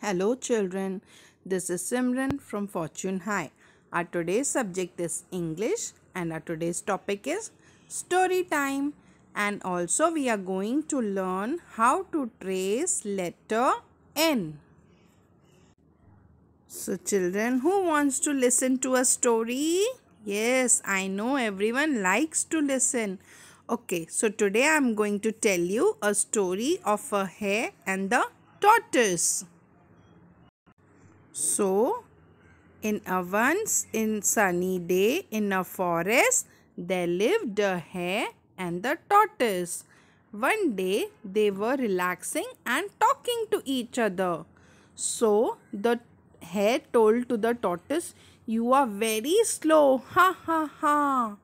Hello children, this is Simran from Fortune High. Our today's subject is English and our today's topic is story time and also we are going to learn how to trace letter N. So children, who wants to listen to a story? Yes, I know everyone likes to listen. Okay, so today I am going to tell you a story of a hare and the tortoise. So, in a once in sunny day in a forest, there lived a hare and the tortoise. One day, they were relaxing and talking to each other. So, the hare told to the tortoise, You are very slow, ha ha ha.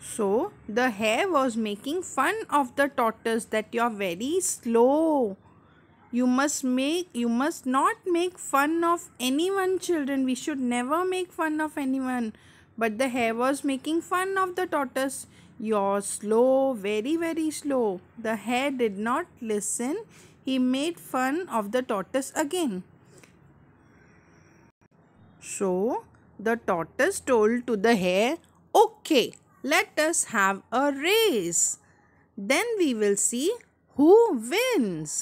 So, the hare was making fun of the tortoise that you are very slow you must make you must not make fun of anyone children we should never make fun of anyone but the hare was making fun of the tortoise you're slow very very slow the hare did not listen he made fun of the tortoise again so the tortoise told to the hare okay let us have a race then we will see who wins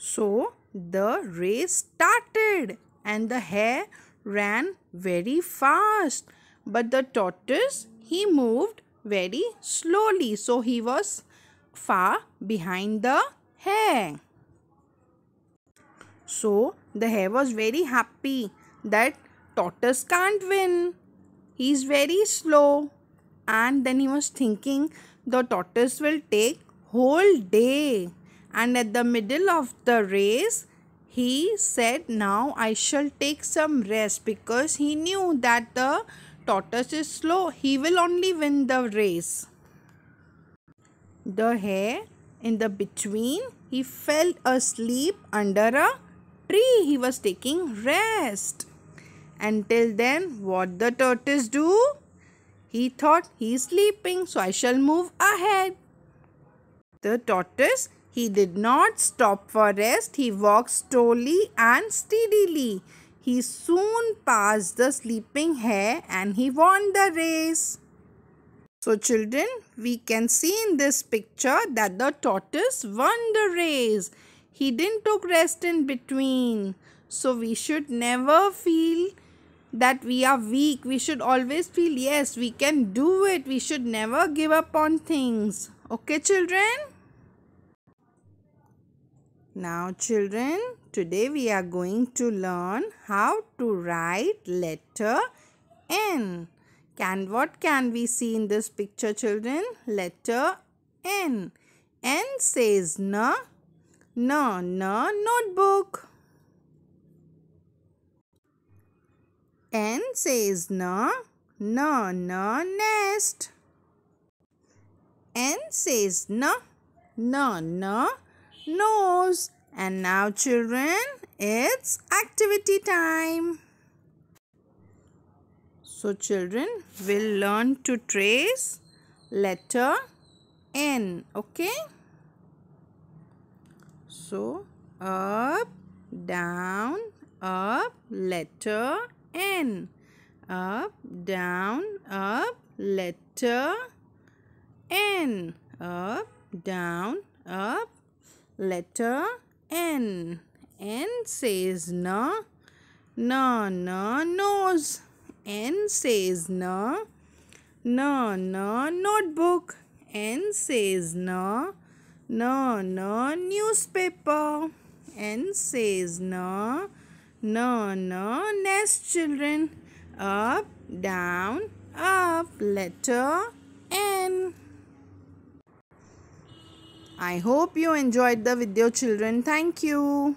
so the race started and the hare ran very fast. But the tortoise, he moved very slowly. So he was far behind the hare. So the hare was very happy that tortoise can't win. He's very slow. And then he was thinking the tortoise will take whole day and at the middle of the race he said now i shall take some rest because he knew that the tortoise is slow he will only win the race the hare in the between he fell asleep under a tree he was taking rest until then what the tortoise do he thought he is sleeping so i shall move ahead the tortoise he did not stop for rest. He walked slowly and steadily. He soon passed the sleeping hare and he won the race. So children, we can see in this picture that the tortoise won the race. He didn't took rest in between. So we should never feel that we are weak. We should always feel yes, we can do it. We should never give up on things. Okay children? Now children, today we are going to learn how to write letter N. Can What can we see in this picture children? Letter N. N says na, na, na notebook. N says na, na, na nest. N says na, na, na nose. And now children, it's activity time. So children, will learn to trace letter N, okay? So, up, down, up, letter N. Up, down, up, letter N. Up, down, up, letter N. N says na, na, na, nose. N says na, na, na, notebook. N says na, na, na, newspaper. N says na, na, na, nest children. Up, down, up, letter I hope you enjoyed the video children. Thank you.